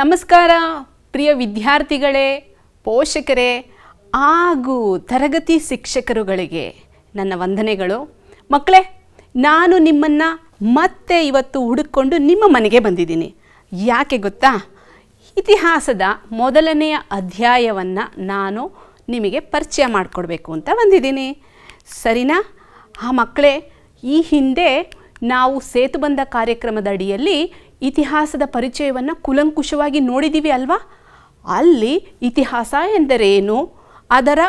ನಮಸ್ಕಾರ ಪ್ರಿಯ ವಿದ್ಯಾರ್ಥಿಗಳೇ ಪೋಷಕರೇ ಹಾಗೂ ತರಗತಿ ಶಿಕ್ಷಕರುಗಳಿಗೆ ನನ್ನ ವಂದನೆಗಳು ಮಕ್ಕಳೇ ನಾನು ನಿಮ್ಮನ್ನು ಮತ್ತೆ ಇವತ್ತು ಹುಡುಕೊಂಡು ನಿಮ್ಮ ಮನೆಗೆ ಬಂದಿದ್ದೀನಿ ಯಾಕೆ ಗೊತ್ತಾ ಇತಿಹಾಸದ ಮೊದಲನೆಯ ಅಧ್ಯಾಯವನ್ನು ನಾನು ನಿಮಗೆ ಪರಿಚಯ ಮಾಡಿಕೊಡ್ಬೇಕು ಅಂತ ಬಂದಿದ್ದೀನಿ ಸರಿನಾ ಆ ಮಕ್ಕಳೇ ಈ ಹಿಂದೆ ನಾವು ಸೇತು ಬಂದ ಕಾರ್ಯಕ್ರಮದ ಅಡಿಯಲ್ಲಿ ಇತಿಹಾಸದ ಪರಿಚಯವನ್ನು ಕುಲಂಕುಷವಾಗಿ ನೋಡಿದ್ದೀವಿ ಅಲ್ವಾ ಅಲ್ಲಿ ಇತಿಹಾಸ ಎಂದರೇನು ಅದರ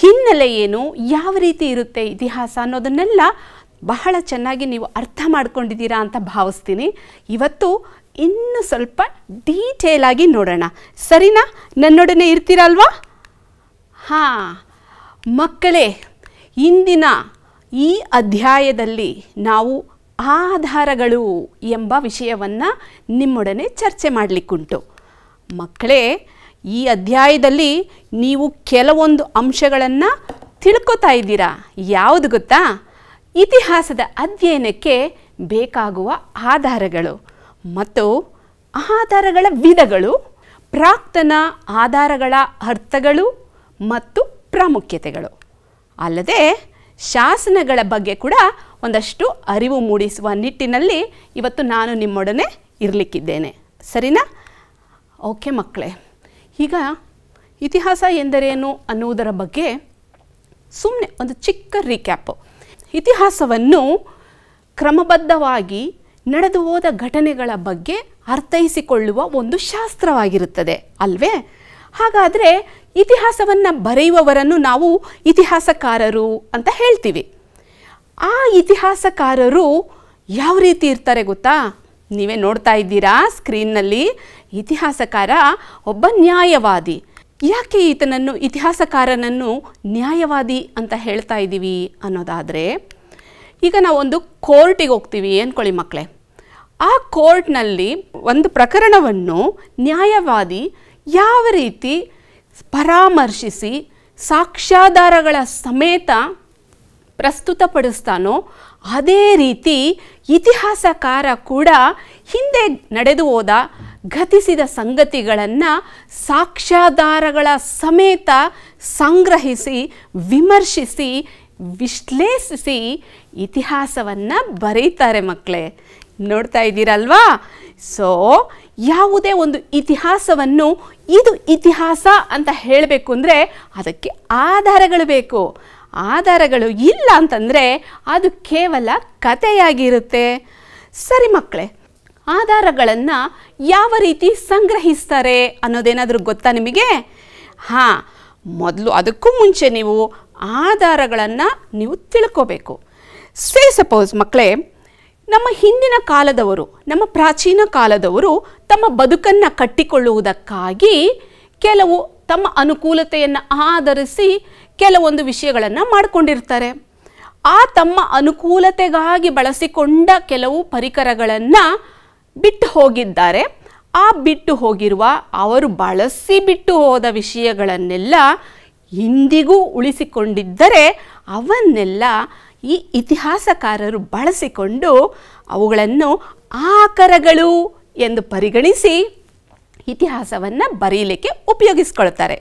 ಹಿನ್ನೆಲೆ ಏನು ಯಾವ ರೀತಿ ಇರುತ್ತೆ ಇತಿಹಾಸ ಅನ್ನೋದನ್ನೆಲ್ಲ ಬಹಳ ಚೆನ್ನಾಗಿ ನೀವು ಅರ್ಥ ಮಾಡ್ಕೊಂಡಿದ್ದೀರಾ ಅಂತ ಭಾವಿಸ್ತೀನಿ ಇವತ್ತು ಇನ್ನು ಸ್ವಲ್ಪ ಡೀಟೇಲ್ ಆಗಿ ನೋಡೋಣ ಸರಿನಾ ನನ್ನೊಡನೆ ಇರ್ತೀರಲ್ವಾ ಹಾಂ ಮಕ್ಕಳೇ ಇಂದಿನ ಈ ಅಧ್ಯಾಯದಲ್ಲಿ ನಾವು ಆಧಾರಗಳು ಎಂಬ ವಿಷಯವನ್ನು ನಿಮ್ಮೊಡನೆ ಚರ್ಚೆ ಮಾಡಲಿಕ್ಕುಂಟು ಮಕ್ಕಳೇ ಈ ಅಧ್ಯಾಯದಲ್ಲಿ ನೀವು ಕೆಲವೊಂದು ಅಂಶಗಳನ್ನು ತಿಳ್ಕೊತಾ ಇದ್ದೀರಾ ಯಾವುದು ಗೊತ್ತಾ ಇತಿಹಾಸದ ಅಧ್ಯಯನಕ್ಕೆ ಬೇಕಾಗುವ ಆಧಾರಗಳು ಮತ್ತು ಆಧಾರಗಳ ವಿಧಗಳು ಪ್ರಾಕ್ತನ ಆಧಾರಗಳ ಅರ್ಥಗಳು ಮತ್ತು ಪ್ರಾಮುಖ್ಯತೆಗಳು ಅಲ್ಲದೆ ಶಾಸನಗಳ ಬಗ್ಗೆ ಕೂಡ ಒಂದಷ್ಟು ಅರಿವು ಮೂಡಿಸುವ ನಿಟ್ಟಿನಲ್ಲಿ ಇವತ್ತು ನಾನು ನಿಮ್ಮೊಡನೆ ಇರಲಿಕ್ಕಿದ್ದೇನೆ ಸರಿನಾ ಓಕೆ ಮಕ್ಕಳೇ ಈಗ ಇತಿಹಾಸ ಎಂದರೇನು ಅನ್ನುವುದರ ಬಗ್ಗೆ ಸುಮ್ಮನೆ ಒಂದು ಚಿಕ್ಕ ರೀಕ್ಯಾಪು ಇತಿಹಾಸವನ್ನು ಕ್ರಮಬದ್ಧವಾಗಿ ನಡೆದು ಹೋದ ಘಟನೆಗಳ ಬಗ್ಗೆ ಅರ್ಥೈಸಿಕೊಳ್ಳುವ ಒಂದು ಶಾಸ್ತ್ರವಾಗಿರುತ್ತದೆ ಅಲ್ವೇ ಹಾಗಾದರೆ ಇತಿಹಾಸವನ್ನು ಬರೆಯುವವರನ್ನು ನಾವು ಇತಿಹಾಸಕಾರರು ಅಂತ ಹೇಳ್ತೀವಿ ಆ ಇತಿಹಾಸಕಾರರು ಯಾವ ರೀತಿ ಇರ್ತಾರೆ ಗೊತ್ತಾ ನೀವೇ ನೋಡ್ತಾ ಇದ್ದೀರಾ ಸ್ಕ್ರೀನ್ನಲ್ಲಿ ಇತಿಹಾಸಕಾರ ಒಬ್ಬ ನ್ಯಾಯವಾದಿ ಯಾಕೆ ಈತನನ್ನು ಇತಿಹಾಸಕಾರನನ್ನು ನ್ಯಾಯವಾದಿ ಅಂತ ಹೇಳ್ತಾ ಇದ್ದೀವಿ ಅನ್ನೋದಾದರೆ ಈಗ ನಾವೊಂದು ಕೋರ್ಟಿಗೆ ಹೋಗ್ತೀವಿ ಅಂದ್ಕೊಳ್ಳಿ ಮಕ್ಕಳೇ ಆ ಕೋರ್ಟ್ನಲ್ಲಿ ಒಂದು ಪ್ರಕರಣವನ್ನು ನ್ಯಾಯವಾದಿ ಯಾವ ರೀತಿ ಪರಾಮರ್ಶಿಸಿ ಸಾಕ್ಷ್ಯಾಧಾರಗಳ ಸಮೇತ ಪ್ರಸ್ತುತಪಡಿಸ್ತಾನೋ ಅದೇ ರೀತಿ ಇತಿಹಾಸಕಾರ ಕೂಡ ಹಿಂದೆ ನಡೆದು ಹೋದ ಘತಿಸಿದ ಸಂಗತಿಗಳನ್ನು ಸಾಕ್ಷ್ಯಾಧಾರಗಳ ಸಮೇತ ಸಂಗ್ರಹಿಸಿ ವಿಮರ್ಶಿಸಿ ವಿಶ್ಲೇಷಿಸಿ ಇತಿಹಾಸವನ್ನು ಬರೀತಾರೆ ಮಕ್ಕಳೇ ನೋಡ್ತಾ ಇದ್ದೀರಲ್ವಾ ಸೊ ಯಾವುದೇ ಒಂದು ಇತಿಹಾಸವನ್ನು ಇದು ಇತಿಹಾಸ ಅಂತ ಹೇಳಬೇಕು ಅಂದರೆ ಅದಕ್ಕೆ ಆಧಾರಗಳು ಬೇಕು ಆಧಾರಗಳು ಇಲ್ಲ ಅಂತಂದರೆ ಅದು ಕೇವಲ ಕಥೆಯಾಗಿರುತ್ತೆ ಸರಿ ಮಕ್ಕಳೇ ಆಧಾರಗಳನ್ನು ಯಾವ ರೀತಿ ಸಂಗ್ರಹಿಸ್ತಾರೆ ಅನ್ನೋದೇನಾದರೂ ಗೊತ್ತಾ ನಿಮಗೆ ಹಾಂ ಮೊದಲು ಅದಕ್ಕೂ ಮುಂಚೆ ನೀವು ಆಧಾರಗಳನ್ನು ನೀವು ತಿಳ್ಕೋಬೇಕು ಸೇ ಸಪೋಸ್ ಮಕ್ಕಳೇ ನಮ್ಮ ಹಿಂದಿನ ಕಾಲದವರು ನಮ್ಮ ಪ್ರಾಚೀನ ಕಾಲದವರು ತಮ್ಮ ಬದುಕನ್ನು ಕಟ್ಟಿಕೊಳ್ಳುವುದಕ್ಕಾಗಿ ಕೆಲವು ತಮ್ಮ ಅನುಕೂಲತೆಯನ್ನು ಆಧರಿಸಿ ಕೆಲವೊಂದು ವಿಷಯಗಳನ್ನು ಮಾಡಿಕೊಂಡಿರ್ತಾರೆ ಆ ತಮ್ಮ ಅನುಕೂಲತೆಗಾಗಿ ಬಳಸಿಕೊಂಡ ಕೆಲವು ಪರಿಕರಗಳನ್ನು ಬಿಟ್ಟು ಹೋಗಿದ್ದಾರೆ ಆ ಬಿಟ್ಟು ಹೋಗಿರುವ ಅವರು ಬಳಸಿ ಬಿಟ್ಟು ಹೋದ ವಿಷಯಗಳನ್ನೆಲ್ಲ ಇಂದಿಗೂ ಉಳಿಸಿಕೊಂಡಿದ್ದರೆ ಅವನ್ನೆಲ್ಲ ಈ ಇತಿಹಾಸಕಾರರು ಬಳಸಿಕೊಂಡು ಅವುಗಳನ್ನು ಆಕರಗಳು ಎಂದು ಪರಿಗಣಿಸಿ ಇತಿಹಾಸವನ್ನು ಬರೀಲಿಕ್ಕೆ ಉಪಯೋಗಿಸ್ಕೊಳ್ತಾರೆ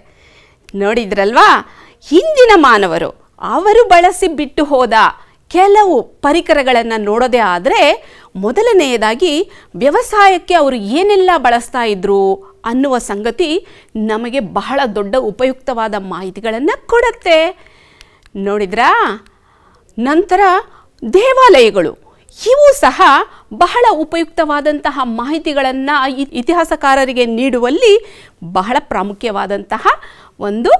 ನೋಡಿದ್ರಲ್ವಾ ಹಿಂದಿನ ಮಾನವರು ಅವರು ಬಳಸಿ ಬಿಟ್ಟು ಹೋದ ಕೆಲವು ಪರಿಕರಗಳನ್ನು ನೋಡೋದೇ ಆದರೆ ಮೊದಲನೆಯದಾಗಿ ವ್ಯವಸಾಯಕ್ಕೆ ಅವರು ಏನೆಲ್ಲ ಬಳಸ್ತಾ ಇದ್ರು ಅನ್ನುವ ಸಂಗತಿ ನಮಗೆ ಬಹಳ ದೊಡ್ಡ ಉಪಯುಕ್ತವಾದ ಮಾಹಿತಿಗಳನ್ನು ಕೊಡುತ್ತೆ ನೋಡಿದ್ರಾ ನಂತರ ದೇವಾಲಯಗಳು ಇವು ಸಹ ಬಹಳ ಉಪಯುಕ್ತವಾದಂತಹ ಮಾಹಿತಿಗಳನ್ನು ಇತಿಹಾಸಕಾರರಿಗೆ ನೀಡುವಲ್ಲಿ ಬಹಳ ಪ್ರಾಮುಖ್ಯವಾದಂತಹ ಒಂದು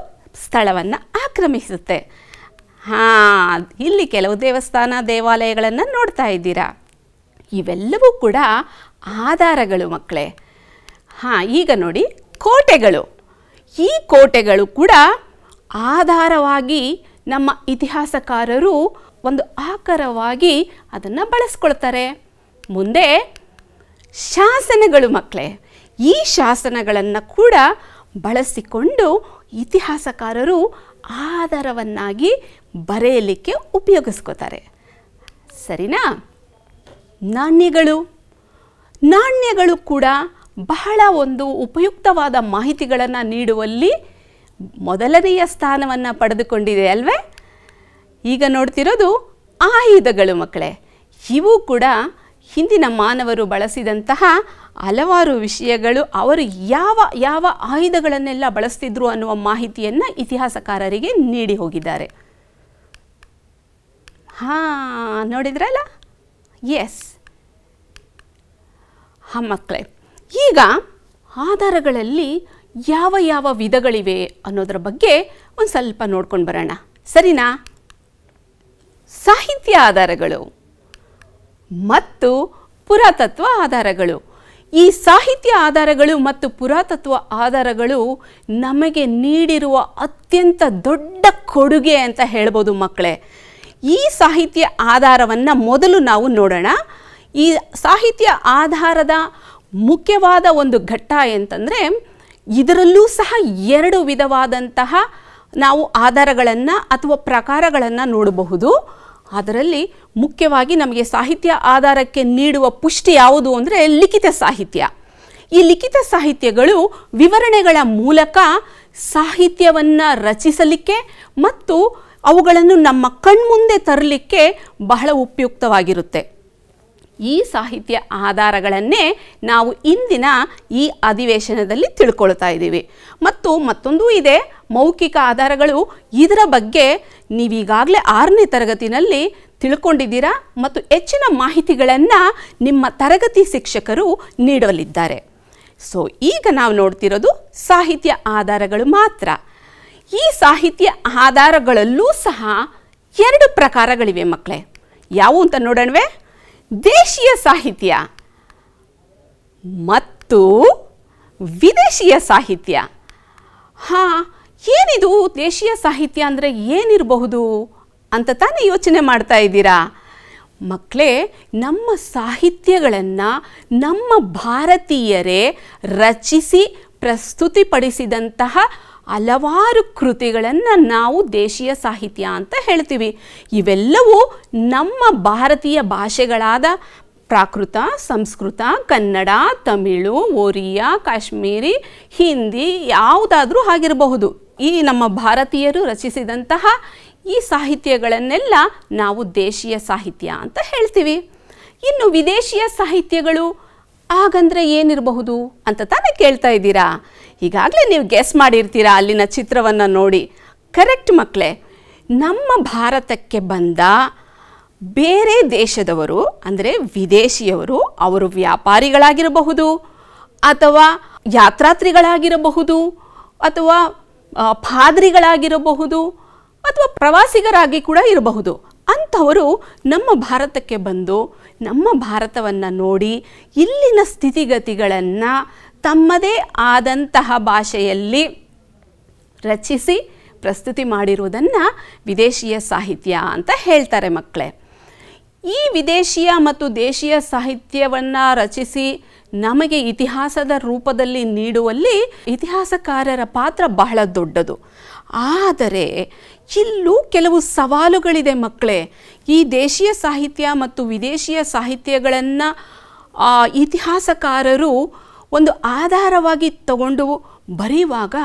ಸ್ಥಳವನ್ನು ಆಕ್ರಮಿಸುತ್ತೆ ಹಾಂ ಇಲ್ಲಿ ಕೆಲವು ದೇವಸ್ಥಾನ ದೇವಾಲಯಗಳನ್ನು ನೋಡ್ತಾ ಇದ್ದೀರಾ ಇವೆಲ್ಲವೂ ಕೂಡ ಆಧಾರಗಳು ಮಕ್ಕಳೇ ಹಾಂ ಈಗ ನೋಡಿ ಕೋಟೆಗಳು ಈ ಕೋಟೆಗಳು ಕೂಡ ಆಧಾರವಾಗಿ ನಮ್ಮ ಇತಿಹಾಸಕಾರರು ಒಂದು ಆಕರವಾಗಿ ಅದನ್ನು ಬಳಸ್ಕೊಳ್ತಾರೆ ಮುಂದೆ ಶಾಸನಗಳು ಮಕ್ಕಳೇ ಈ ಶಾಸನಗಳನ್ನು ಕೂಡ ಬಳಸಿಕೊಂಡು ಇತಿಹಾಸಕಾರರು ಆಧಾರವನ್ನಾಗಿ ಬರೆಯಲಿಕ್ಕೆ ಉಪಯೋಗಿಸ್ಕೋತಾರೆ ಸರಿನಾ ನಾಣ್ಯಗಳು ನಾಣ್ಯಗಳು ಕೂಡ ಬಹಳ ಒಂದು ಉಪಯುಕ್ತವಾದ ಮಾಹಿತಿಗಳನ್ನು ನೀಡುವಲ್ಲಿ ಮೊದಲನೆಯ ಸ್ಥಾನವನ್ನು ಪಡೆದುಕೊಂಡಿದೆ ಅಲ್ವೇ ಈಗ ನೋಡ್ತಿರೋದು ಆಯುಧಗಳು ಮಕ್ಕಳೇ ಇವು ಕೂಡ ಹಿಂದಿನ ಮಾನವರು ಬಳಸಿದಂತಹ ಹಲವಾರು ವಿಷಯಗಳು ಅವರು ಯಾವ ಯಾವ ಆಯುಧಗಳನ್ನೆಲ್ಲ ಬಳಸ್ತಿದ್ರು ಅನ್ನುವ ಮಾಹಿತಿಯನ್ನು ಇತಿಹಾಸಕಾರರಿಗೆ ನೀಡಿ ಹೋಗಿದ್ದಾರೆ ಹಾಂ ನೋಡಿದ್ರಲ್ಲ ಎಸ್ ಹಾಂ ಮಕ್ಕಳೇ ಈಗ ಆಧಾರಗಳಲ್ಲಿ ಯಾವ ಯಾವ ವಿಧಗಳಿವೆ ಅನ್ನೋದರ ಬಗ್ಗೆ ಒಂದು ಸ್ವಲ್ಪ ನೋಡ್ಕೊಂಡು ಬರೋಣ ಸರಿನಾ ಸಾಹಿತ್ಯ ಆಧಾರಗಳು ಮತ್ತು ಪುರಾತತ್ವ ಆಧಾರಗಳು ಈ ಸಾಹಿತ್ಯ ಆಧಾರಗಳು ಮತ್ತು ಪುರಾತತ್ವ ಆಧಾರಗಳು ನಮಗೆ ನೀಡಿರುವ ಅತ್ಯಂತ ದೊಡ್ಡ ಕೊಡುಗೆ ಅಂತ ಹೇಳ್ಬೋದು ಮಕ್ಕಳೇ ಈ ಸಾಹಿತ್ಯ ಆಧಾರವನ್ನು ಮೊದಲು ನಾವು ನೋಡೋಣ ಈ ಸಾಹಿತ್ಯ ಆಧಾರದ ಮುಖ್ಯವಾದ ಒಂದು ಘಟ್ಟ ಅಂತಂದರೆ ಇದರಲ್ಲೂ ಸಹ ಎರಡು ವಿಧವಾದಂತಹ ನಾವು ಆಧಾರಗಳನ್ನು ಅಥವಾ ಪ್ರಕಾರಗಳನ್ನು ನೋಡಬಹುದು ಅದರಲ್ಲಿ ಮುಖ್ಯವಾಗಿ ನಮಗೆ ಸಾಹಿತ್ಯ ಆಧಾರಕ್ಕೆ ನೀಡುವ ಪುಷ್ಟಿ ಯಾವುದು ಅಂದರೆ ಲಿಖಿತ ಸಾಹಿತ್ಯ ಈ ಲಿಖಿತ ಸಾಹಿತ್ಯಗಳು ವಿವರಣೆಗಳ ಮೂಲಕ ಸಾಹಿತ್ಯವನ್ನು ರಚಿಸಲಿಕ್ಕೆ ಮತ್ತು ಅವುಗಳನ್ನು ನಮ್ಮ ಕಣ್ಮುಂದೆ ತರಲಿಕ್ಕೆ ಬಹಳ ಉಪಯುಕ್ತವಾಗಿರುತ್ತೆ ಈ ಸಾಹಿತ್ಯ ಆಧಾರಗಳನ್ನೇ ನಾವು ಇಂದಿನ ಈ ಅಧಿವೇಶನದಲ್ಲಿ ತಿಳ್ಕೊಳ್ತಾ ಇದ್ದೀವಿ ಮತ್ತು ಮತ್ತೊಂದು ಇದೆ ಮೌಖಿಕ ಆಧಾರಗಳು ಇದರ ಬಗ್ಗೆ ನೀವೀಗಾಗಲೇ ಆರನೇ ತರಗತಿನಲ್ಲಿ ತಿಳ್ಕೊಂಡಿದ್ದೀರಾ ಮತ್ತು ಹೆಚ್ಚಿನ ಮಾಹಿತಿಗಳನ್ನು ನಿಮ್ಮ ತರಗತಿ ಶಿಕ್ಷಕರು ನೀಡಲಿದ್ದಾರೆ ಸೊ ಈಗ ನಾವು ನೋಡ್ತಿರೋದು ಸಾಹಿತ್ಯ ಆಧಾರಗಳು ಮಾತ್ರ ಈ ಸಾಹಿತ್ಯ ಆಧಾರಗಳಲ್ಲೂ ಸಹ ಎರಡು ಪ್ರಕಾರಗಳಿವೆ ಮಕ್ಕಳೇ ಯಾವುವು ಅಂತ ನೋಡೋಣವೇ ದೇಶೀಯ ಸಾಹಿತ್ಯ ಮತ್ತು ವಿದೇಶೀಯ ಸಾಹಿತ್ಯ ಹಾಂ ಏನಿದು ದೇಶೀಯ ಸಾಹಿತ್ಯ ಅಂದರೆ ಏನಿರಬಹುದು ಅಂತ ತಾನೇ ಯೋಚನೆ ಮಾಡ್ತಾ ಇದ್ದೀರಾ ಮಕ್ಕಳೇ ನಮ್ಮ ಸಾಹಿತ್ಯಗಳನ್ನು ನಮ್ಮ ಭಾರತೀಯರೇ ರಚಿಸಿ ಪ್ರಸ್ತುತಿಪಡಿಸಿದಂತಹ ಹಲವಾರು ಕೃತಿಗಳನ್ನು ನಾವು ದೇಶೀಯ ಸಾಹಿತ್ಯ ಅಂತ ಹೇಳ್ತೀವಿ ಇವೆಲ್ಲವೂ ನಮ್ಮ ಭಾರತೀಯ ಭಾಷೆಗಳಾದ ಪ್ರಾಕೃತ ಸಂಸ್ಕೃತ ಕನ್ನಡ ತಮಿಳು ಒರಿಯಾ ಕಾಶ್ಮೀರಿ ಹಿಂದಿ ಯಾವುದಾದ್ರೂ ಆಗಿರಬಹುದು ಈ ನಮ್ಮ ಭಾರತೀಯರು ರಚಿಸಿದಂತಹ ಈ ಸಾಹಿತ್ಯಗಳನ್ನೆಲ್ಲ ನಾವು ದೇಶೀಯ ಸಾಹಿತ್ಯ ಅಂತ ಹೇಳ್ತೀವಿ ಇನ್ನು ವಿದೇಶೀಯ ಸಾಹಿತ್ಯಗಳು ಹಾಗಂದರೆ ಏನಿರಬಹುದು ಅಂತ ತಾನೇ ಕೇಳ್ತಾ ಇದ್ದೀರಾ ಈಗಾಗಲೇ ನೀವು ಗೆಸ್ ಮಾಡಿರ್ತೀರಾ ಅಲ್ಲಿನ ಚಿತ್ರವನ್ನು ನೋಡಿ ಕರೆಕ್ಟ್ ಮಕ್ಕಳೇ ನಮ್ಮ ಭಾರತಕ್ಕೆ ಬಂದ ಬೇರೆ ದೇಶದವರು ಅಂದರೆ ವಿದೇಶಿಯವರು ಅವರು ವ್ಯಾಪಾರಿಗಳಾಗಿರಬಹುದು ಅಥವಾ ಯಾತ್ರಾತ್ರಿಗಳಾಗಿರಬಹುದು ಅಥವಾ ಪಾದ್ರಿಗಳಾಗಿರಬಹುದು ಅಥವಾ ಪ್ರವಾಸಿಗರಾಗಿ ಕೂಡ ಇರಬಹುದು ಅಂಥವರು ನಮ್ಮ ಭಾರತಕ್ಕೆ ಬಂದು ನಮ್ಮ ಭಾರತವನ್ನು ನೋಡಿ ಇಲ್ಲಿನ ಸ್ಥಿತಿಗತಿಗಳನ್ನು ತಮ್ಮದೇ ಆದಂತಹ ಭಾಷೆಯಲ್ಲಿ ರಚಿಸಿ ಪ್ರಸ್ತುತಿ ಮಾಡಿರುವುದನ್ನು ವಿದೇಶೀಯ ಸಾಹಿತ್ಯ ಅಂತ ಹೇಳ್ತಾರೆ ಮಕ್ಕಳೇ ಈ ವಿದೇಶೀಯ ಮತ್ತು ದೇಶೀಯ ಸಾಹಿತ್ಯವನ್ನು ರಚಿಸಿ ನಮಗೆ ಇತಿಹಾಸದ ರೂಪದಲ್ಲಿ ನೀಡುವಲ್ಲಿ ಇತಿಹಾಸಕಾರರ ಪಾತ್ರ ಬಹಳ ದೊಡ್ಡದು ಆದರೆ ಇಲ್ಲೂ ಕೆಲವು ಸವಾಲುಗಳಿದೆ ಮಕ್ಕಳೇ ಈ ದೇಶೀಯ ಸಾಹಿತ್ಯ ಮತ್ತು ವಿದೇಶೀಯ ಸಾಹಿತ್ಯಗಳನ್ನು ಇತಿಹಾಸಕಾರರು ಒಂದು ಆಧಾರವಾಗಿ ತಗೊಂಡು ಬರೆಯುವಾಗ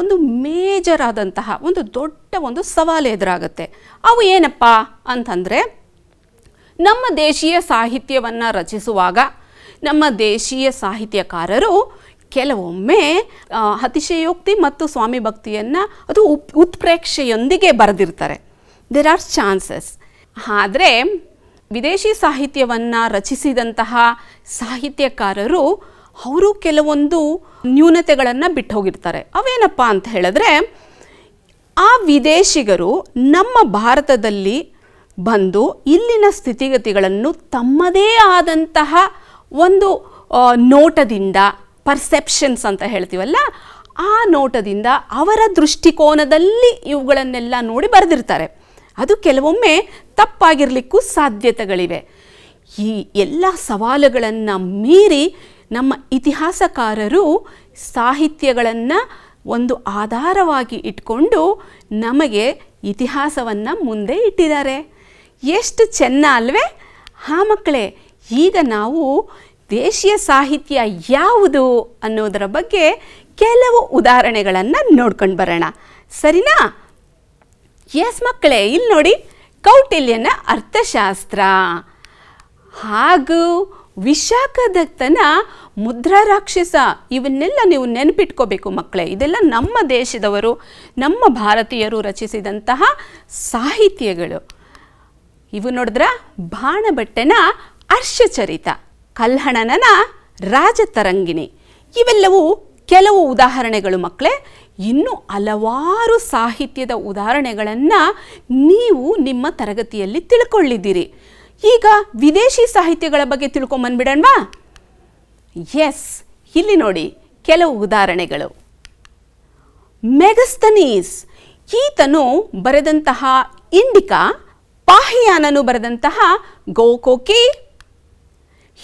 ಒಂದು ಮೇಜರ್ ಆದಂತಹ ಒಂದು ದೊಡ್ಡ ಒಂದು ಸವಾಲು ಎದುರಾಗುತ್ತೆ ಅವು ಏನಪ್ಪ ಅಂತಂದರೆ ನಮ್ಮ ದೇಶೀಯ ಸಾಹಿತ್ಯವನ್ನು ರಚಿಸುವಾಗ ನಮ್ಮ ದೇಶೀಯ ಸಾಹಿತ್ಯಕಾರರು ಕೆಲವೊಮ್ಮೆ ಅತಿಶಯೋಕ್ತಿ ಮತ್ತು ಸ್ವಾಮಿ ಭಕ್ತಿಯನ್ನು ಅದು ಉಪ್ ಉತ್ಪ್ರೇಕ್ಷೆಯೊಂದಿಗೆ ಬರೆದಿರ್ತಾರೆ ದೇರ್ ಆರ್ ಚಾನ್ಸಸ್ ಆದರೆ ವಿದೇಶಿ ಸಾಹಿತ್ಯವನ್ನು ರಚಿಸಿದಂತಹ ಸಾಹಿತ್ಯಕಾರರು ಅವರು ಕೆಲವೊಂದು ನ್ಯೂನತೆಗಳನ್ನು ಬಿಟ್ಟು ಹೋಗಿರ್ತಾರೆ ಅವೇನಪ್ಪ ಅಂತ ಹೇಳಿದ್ರೆ ಆ ವಿದೇಶಿಗರು ನಮ್ಮ ಭಾರತದಲ್ಲಿ ಬಂದು ಇಲ್ಲಿನ ಸ್ಥಿತಿಗತಿಗಳನ್ನು ತಮ್ಮದೇ ಆದಂತಹ ಒಂದು ನೋಟದಿಂದ ಪರ್ಸೆಪ್ಷನ್ಸ್ ಅಂತ ಹೇಳ್ತೀವಲ್ಲ ಆ ನೋಟದಿಂದ ಅವರ ದೃಷ್ಟಿಕೋನದಲ್ಲಿ ಇವುಗಳನ್ನೆಲ್ಲ ನೋಡಿ ಬರೆದಿರ್ತಾರೆ ಅದು ಕೆಲವೊಮ್ಮೆ ತಪ್ಪಾಗಿರಲಿಕ್ಕೂ ಸಾಧ್ಯತೆಗಳಿವೆ ಈ ಎಲ್ಲ ಸವಾಲುಗಳನ್ನು ಮೀರಿ ನಮ್ಮ ಇತಿಹಾಸಕಾರರು ಸಾಹಿತ್ಯಗಳನ್ನು ಒಂದು ಆಧಾರವಾಗಿ ಇಟ್ಕೊಂಡು ನಮಗೆ ಇತಿಹಾಸವನ್ನು ಮುಂದೆ ಇಟ್ಟಿದ್ದಾರೆ ಎಷ್ಟು ಚೆನ್ನ ಅಲ್ವೇ ಹಾ ಮಕ್ಕಳೇ ಈಗ ನಾವು ದೇಶೀಯ ಸಾಹಿತ್ಯ ಯಾವುದು ಅನ್ನೋದರ ಬಗ್ಗೆ ಕೆಲವು ಉದಾಹರಣೆಗಳನ್ನು ನೋಡ್ಕೊಂಡು ಬರೋಣ ಸರಿನಾ ಎಸ್ ಮಕ್ಕಳೇ ಇಲ್ಲಿ ನೋಡಿ ಕೌಟಿಲ್ಯನ ಅರ್ಥಶಾಸ್ತ್ರ ಹಾಗೂ ವಿಶಾಖದತ್ತನ ಮುದ್ರಾ ರಾಕ್ಷಸ ಇವನ್ನೆಲ್ಲ ನೀವು ನೆನಪಿಟ್ಕೋಬೇಕು ಮಕ್ಕಳೇ ಇದೆಲ್ಲ ನಮ್ಮ ದೇಶದವರು ನಮ್ಮ ಭಾರತೀಯರು ರಚಿಸಿದಂತಹ ಸಾಹಿತ್ಯಗಳು ಇವು ನೋಡಿದ್ರ ಬಾಣಭಟ್ಟನ ಹರ್ಷಚರಿತ ಕಲ್ಹಣನನ ರಾಜತರಂಗಿಣಿ ಇವೆಲ್ಲವೂ ಕೆಲವು ಉದಾಹರಣೆಗಳು ಮಕ್ಕಳೇ ಇನ್ನು ಹಲವಾರು ಸಾಹಿತ್ಯದ ಉದಾಹರಣೆಗಳನ್ನು ನೀವು ನಿಮ್ಮ ತರಗತಿಯಲ್ಲಿ ತಿಳ್ಕೊಳ್ಳಿದ್ದೀರಿ ಈಗ ವಿದೇಶಿ ಸಾಹಿತ್ಯಗಳ ಬಗ್ಗೆ ತಿಳ್ಕೊಂಬಂದ್ಬಿಡೋಣವಾ ಎಸ್ ಇಲ್ಲಿ ನೋಡಿ ಕೆಲವು ಉದಾಹರಣೆಗಳು ಮೆಗಸ್ತನೀಸ್ ಈತನು ಬರೆದಂತಹ ಇಂಡಿಕಾ ಪಾಹಿಯಾನನು ಬರೆದಂತಹ ಗೋಕೋಕಿ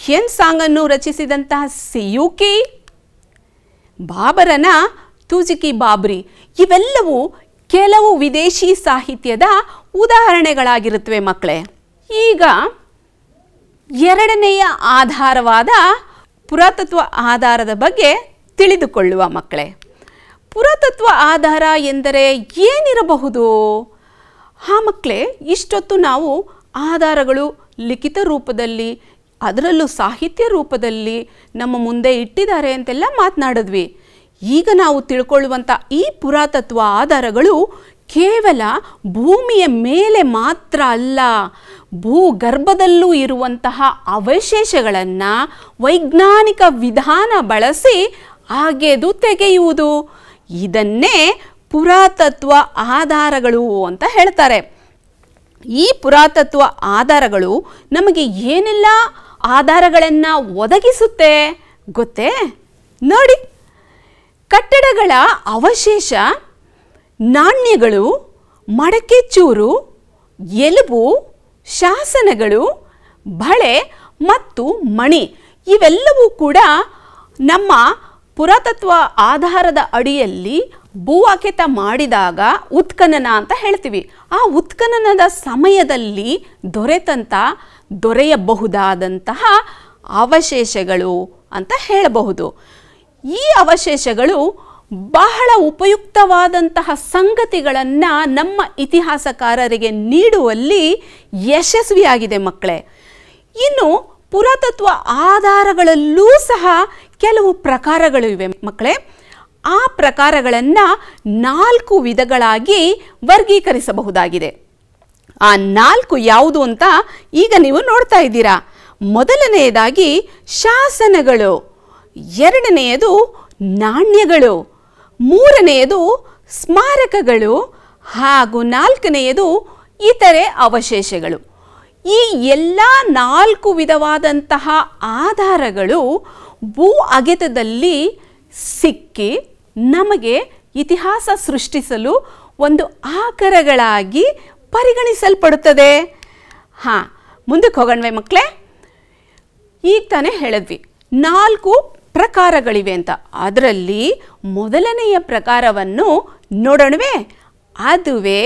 ಹೆನ್ ಸಾಂಗನ್ನು ರಚಿಸಿದಂತಹ ಸಿಯುಕಿ ಬಾಬರನ ತೂಜಿಕಿ ಬಾಬ್ರಿ ಇವೆಲ್ಲವೂ ಕೆಲವು ವಿದೇಶಿ ಸಾಹಿತ್ಯದ ಉದಾಹರಣೆಗಳಾಗಿರುತ್ತವೆ ಮಕ್ಕಳೇ ಈಗ ಎರಡನೆಯ ಆಧಾರವಾದ ಪುರಾತತ್ವ ಆಧಾರದ ಬಗ್ಗೆ ತಿಳಿದುಕೊಳ್ಳುವ ಮಕ್ಕಳೇ ಪುರಾತತ್ವ ಆಧಾರ ಎಂದರೆ ಏನಿರಬಹುದು ಆ ಮಕ್ಕಳೇ ಇಷ್ಟೊತ್ತು ನಾವು ಆಧಾರಗಳು ಲಿಖಿತ ರೂಪದಲ್ಲಿ ಅದರಲ್ಲೂ ಸಾಹಿತ್ಯ ರೂಪದಲ್ಲಿ ನಮ್ಮ ಮುಂದೆ ಇಟ್ಟಿದ್ದಾರೆ ಅಂತೆಲ್ಲ ಮಾತನಾಡಿದ್ವಿ ಈಗ ನಾವು ತಿಳ್ಕೊಳ್ಳುವಂಥ ಈ ಪುರಾತತ್ವ ಆಧಾರಗಳು ಕೇವಲ ಭೂಮಿಯ ಮೇಲೆ ಮಾತ್ರ ಅಲ್ಲ ಭೂಗರ್ಭದಲ್ಲೂ ಇರುವಂತಹ ಅವಶೇಷಗಳನ್ನು ವೈಜ್ಞಾನಿಕ ವಿಧಾನ ಬಳಸಿ ಹಾಗೆದು ತೆಗೆಯುವುದು ಇದನ್ನೇ ಪುರಾತತ್ವ ಆಧಾರಗಳು ಅಂತ ಹೇಳ್ತಾರೆ ಈ ಪುರಾತತ್ವ ಆಧಾರಗಳು ನಮಗೆ ಏನೆಲ್ಲ ಆಧಾರಗಳನ್ನು ಒದಗಿಸುತ್ತೆ ಗೊತ್ತೇ ನೋಡಿ ಕಟ್ಟಡಗಳ ಅವಶೇಷ ನಾಣ್ಯಗಳು ಮಡಕೆ ಚೂರು ಎಲುಬು ಶಾಸನಗಳು ಬಳೆ ಮತ್ತು ಮಣಿ ಇವೆಲ್ಲವೂ ಕೂಡ ನಮ್ಮ ಪುರಾತತ್ವ ಆಧಾರದ ಅಡಿಯಲ್ಲಿ ಭೂವಾಕೇತ ಮಾಡಿದಾಗ ಉತ್ಖನನ ಅಂತ ಹೇಳ್ತೀವಿ ಆ ಉತ್ಖನನದ ಸಮಯದಲ್ಲಿ ದೊರೆತಂತ ದೊರೆಯಬಹುದಾದಂತಹ ಅವಶೇಷಗಳು ಅಂತ ಹೇಳಬಹುದು ಈ ಅವಶೇಷಗಳು ಬಹಳ ಉಪಯುಕ್ತವಾದಂತಹ ಸಂಗತಿಗಳನ್ನು ನಮ್ಮ ಇತಿಹಾಸಕಾರರಿಗೆ ನೀಡುವಲ್ಲಿ ಯಶಸ್ವಿಯಾಗಿದೆ ಮಕ್ಕಳೇ ಇನ್ನು ಪುರಾತತ್ವ ಆಧಾರಗಳಲ್ಲೂ ಸಹ ಕೆಲವು ಪ್ರಕಾರಗಳು ಇವೆ ಮಕ್ಕಳೇ ಆ ಪ್ರಕಾರಗಳನ್ನು ನಾಲ್ಕು ವಿಧಗಳಾಗಿ ವರ್ಗೀಕರಿಸಬಹುದಾಗಿದೆ ಆ ನಾಲ್ಕು ಯಾವುದು ಅಂತ ಈಗ ನೀವು ನೋಡ್ತಾ ಇದ್ದೀರಾ ಮೊದಲನೆಯದಾಗಿ ಶಾಸನಗಳು ಎರಡನೆಯದು ನಾಣ್ಯಗಳು ಮೂರನೆಯದು ಸ್ಮಾರಕಗಳು ಹಾಗೂ ನಾಲ್ಕನೆಯದು ಇತರೆ ಅವಶೇಷಗಳು ಈ ಎಲ್ಲ ನಾಲ್ಕು ವಿಧವಾದಂತಹ ಆಧಾರಗಳು ಭೂ ಅಗೆತದಲ್ಲಿ ಸಿಕ್ಕಿ ನಮಗೆ ಇತಿಹಾಸ ಸೃಷ್ಟಿಸಲು ಒಂದು ಆಕರಗಳಾಗಿ ಪರಿಗಣಿಸಲ್ಪಡುತ್ತದೆ ಹಾಂ ಮುಂದಕ್ಕೆ ಹೋಗಣವೆ ಮಕ್ಕಳೇ ಈಗ ತಾನೇ ಹೇಳಿದ್ವಿ ನಾಲ್ಕು ಪ್ರಕಾರಗಳಿವೆ ಅಂತ ಅದರಲ್ಲಿ ಮೊದಲನೆಯ ಪ್ರಕಾರವನ್ನು ನೋಡೋಣವೆ ಅದುವೇ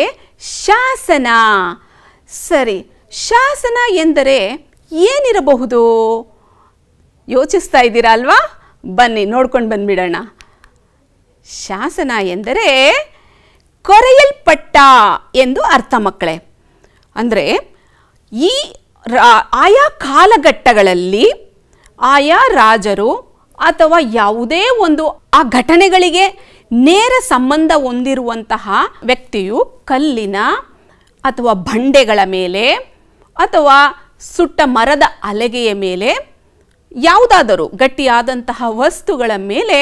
ಶಾಸನ ಸರಿ ಶಾಸನ ಎಂದರೆ ಏನಿರಬಹುದು ಯೋಚಿಸ್ತಾ ಇದ್ದೀರಾ ಅಲ್ವಾ ಬನ್ನಿ ನೋಡ್ಕೊಂಡು ಬಂದ್ಬಿಡೋಣ ಶಾಸನ ಎಂದರೆ ಕೊರೆಯಲ್ಪಟ್ಟ ಎಂದು ಅರ್ಥ ಮಕ್ಕಳೇ ಅಂದರೆ ಈ ಆಯಾ ಕಾಲಘಟ್ಟಗಳಲ್ಲಿ ಆಯಾ ರಾಜರು ಅಥವಾ ಯಾವುದೇ ಒಂದು ಆ ಘಟನೆಗಳಿಗೆ ನೇರ ಸಂಬಂಧ ಹೊಂದಿರುವಂತಹ ವ್ಯಕ್ತಿಯು ಕಲ್ಲಿನ ಅಥವಾ ಬಂಡೆಗಳ ಮೇಲೆ ಅಥವಾ ಸುಟ್ಟ ಮರದ ಅಲೆಗೆಯ ಮೇಲೆ ಯಾವುದಾದರೂ ಗಟ್ಟಿಯಾದಂತಹ ವಸ್ತುಗಳ ಮೇಲೆ